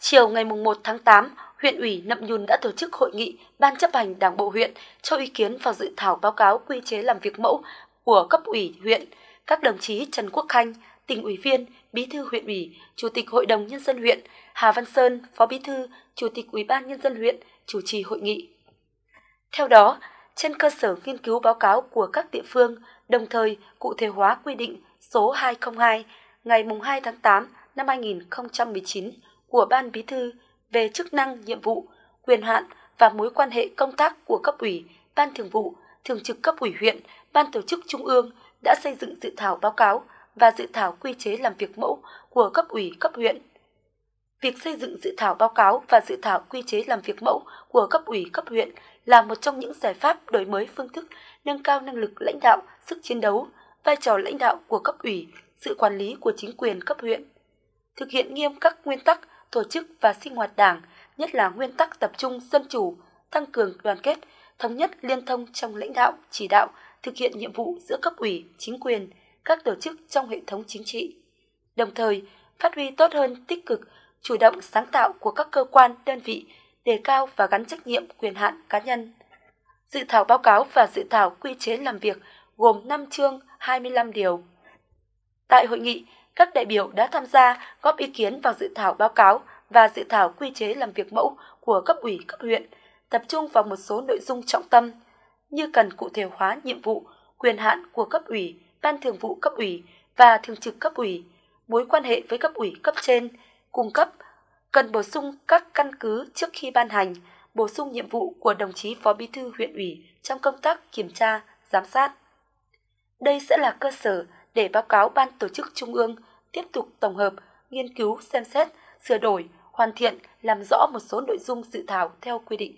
chiều ngày 1 tháng 8, huyện ủy Nậm Nhùn đã tổ chức hội nghị Ban chấp hành Đảng bộ huyện cho ý kiến vào dự thảo báo cáo quy chế làm việc mẫu của cấp ủy huyện. Các đồng chí Trần Quốc Khanh, tỉnh ủy viên, bí thư huyện ủy, chủ tịch hội đồng nhân dân huyện, Hà Văn Sơn, phó bí thư, chủ tịch ủy ban nhân dân huyện chủ trì hội nghị. Theo đó, trên cơ sở nghiên cứu báo cáo của các địa phương, đồng thời cụ thể hóa quy định số 202 ngày 2 tháng 8 năm 2019 của Ban Bí thư về chức năng, nhiệm vụ, quyền hạn và mối quan hệ công tác của cấp ủy, ban thường vụ, thường trực cấp ủy huyện, ban tổ chức trung ương đã xây dựng dự thảo báo cáo và dự thảo quy chế làm việc mẫu của cấp ủy cấp huyện. Việc xây dựng dự thảo báo cáo và dự thảo quy chế làm việc mẫu của cấp ủy cấp huyện là một trong những giải pháp đổi mới phương thức, nâng cao năng lực lãnh đạo, sức chiến đấu, vai trò lãnh đạo của cấp ủy, sự quản lý của chính quyền cấp huyện. Thực hiện nghiêm các nguyên tắc tổ chức và sinh hoạt đảng, nhất là nguyên tắc tập trung dân chủ, tăng cường đoàn kết, thống nhất liên thông trong lãnh đạo, chỉ đạo, thực hiện nhiệm vụ giữa cấp ủy, chính quyền, các tổ chức trong hệ thống chính trị. Đồng thời, phát huy tốt hơn tích cực, chủ động sáng tạo của các cơ quan, đơn vị, đề cao và gắn trách nhiệm quyền hạn cá nhân. Dự thảo báo cáo và dự thảo quy chế làm việc gồm 5 chương 25 điều. Tại hội nghị, các đại biểu đã tham gia góp ý kiến vào dự thảo báo cáo và dự thảo quy chế làm việc mẫu của cấp ủy cấp huyện, tập trung vào một số nội dung trọng tâm như cần cụ thể hóa nhiệm vụ, quyền hạn của cấp ủy, ban thường vụ cấp ủy và thường trực cấp ủy, mối quan hệ với cấp ủy cấp trên, cung cấp, cần bổ sung các căn cứ trước khi ban hành, bổ sung nhiệm vụ của đồng chí Phó Bí thư huyện ủy trong công tác kiểm tra, giám sát. Đây sẽ là cơ sở để báo cáo Ban Tổ chức Trung ương tiếp tục tổng hợp, nghiên cứu, xem xét, sửa đổi, hoàn thiện, làm rõ một số nội dung dự thảo theo quy định.